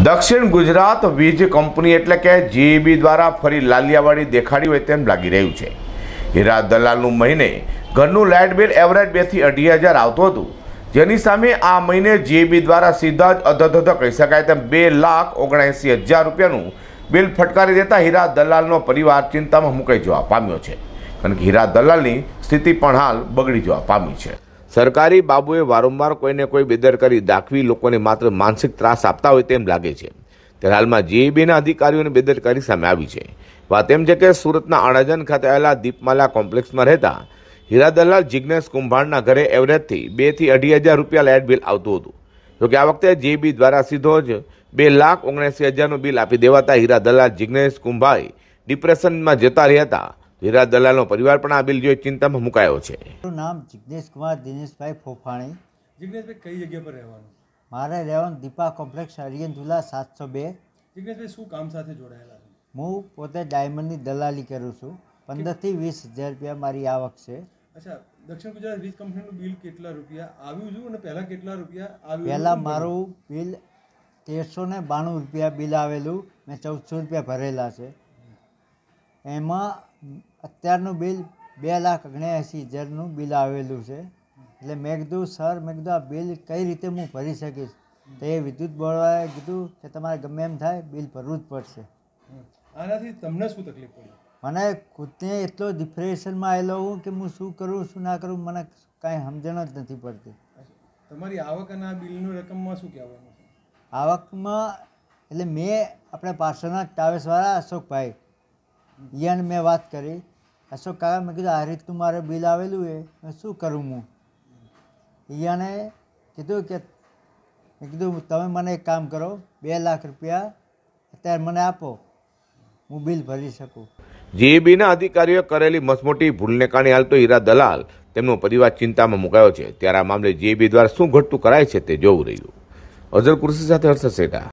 દક્ષિણ ગુજરાત વીજ કંપની એટલે કે જીઈબી e દ્વારા ફરી લાલિયાવાડી દેખાડી હોય તેમ લાગી રહ્યું છે હીરા દલાલનું મહિને ઘરનું લાઇટ બિલ એવરેજ બેથી અઢી હજાર આવતું હતું જેની સામે આ મહિને જીઈબી e દ્વારા સીધા જ અધધધ કહી શકાય તેમ બે લાખ ઓગણએંસી હજાર રૂપિયાનું બિલ ફટકારી દેતા હીરા દલાલનો પરિવાર ચિંતામાં મુકાઈ જવા પામ્યો છે કારણ કે હીરા દલાલની સ્થિતિ પણ હાલ બગડી જવા પામી છે સરકારી બાબુએ વારંવાર કોઈને કોઈ બેદરકારી દાખવી લોકોને માત્ર માનસિક ત્રાસ આપતા હોય તેમ લાગે છે ત્યારે હાલમાં જીઈબીના અધિકારીઓને બેદરકારી સામે આવી છે વાત એમ છે કે સુરતના અડાજન ખાતે આવેલા દીપમાલા કોમ્પ્લેક્સમાં રહેતા હીરા દલાલ જિજ્ઞેશ કુંભાંડના ઘરે એવરેજથી બેથી અઢી હજાર રૂપિયા લાઇટ બિલ આવતું હતું જોકે આ વખતે જીઈબી દ્વારા સીધો જ બે લાખ ઓગણસી હજારનું બિલ આપી દેવાતા હીરા દલાલ જિજ્ઞેશ કુંભાઈ ડિપ્રેશનમાં જતા રહ્યા હતા હીરા દલાલનો પરિવાર પણ આ બિલ જોઈ ચિંતામાં મુકાયો છે મારું નામ જિગ્નેશ કુમાર દિનેશભાઈ ફોફાણી જિગ્નેશભાઈ કઈ જગ્યા પર રહેવાનું મારે રહેવાનું દીપા કોમ્પ્લેક્સ ઝુલા સાતસો બે જિગ્નેશભાઈ શું કામ સાથે જોડાયેલા છે હું પોતે ડાયમંડની દલાલી કરું છું પંદરથી વીસ હજાર રૂપિયા મારી આવક છે અચ્છા દક્ષિણ ગુજરાત વીજ કંપનીનું બિલ કેટલા રૂપિયા આવ્યું છું અને પહેલાં કેટલા રૂપિયા આવ્યું પહેલાં મારું બિલ તેરસો ને બાણું રૂપિયા બિલ આવેલું મેં ચૌદસો રૂપિયા ભરેલા છે એમાં અત્યારનું બિલ બે લાખ ઓગણએંસી હજારનું બિલ આવેલું છે એટલે મેં કીધું સર મેં કીધું આ બિલ કઈ રીતે હું ભરી શકીશ તો એ વિદ્યુત બોર્ડવાળાએ કીધું કે તમારે ગમે એમ થાય બિલ ભરવું જ પડશે આનાથી તમને શું તકલીફ પડી મને ખુદને એટલો ડિપ્રેશનમાં આવેલો હું કે હું શું કરું શું ના કરું મને કાંઈ સમજણ જ નથી પડતી તમારી આવક અને આ બિલનું રકમમાં શું કહેવાનું આવકમાં એટલે મેં આપણે પાછળના ટાવેસવાળા અશોકભાઈ યન મેં વાત કરી અશોક કાકા મેં કીધું આ રીતનું મારે બિલ આવેલું એ શું કરું હું યાને કીધું કે મેં કીધું તમે મને એક કામ કરો બે લાખ રૂપિયા અત્યારે મને આપો હું બિલ ભરી શકું જીઈબીના અધિકારીઓએ કરેલી મસમોટી ભૂલને કારણે હાલ તો હીરા દલાલ તેમનો પરિવાર ચિંતામાં મુકાયો છે ત્યારે આ મામલે જીઈબી દ્વારા શું ઘટતું કરાય છે તે જોવું રહ્યું અઝર કુર્સી સાથે હર્ષ સેટા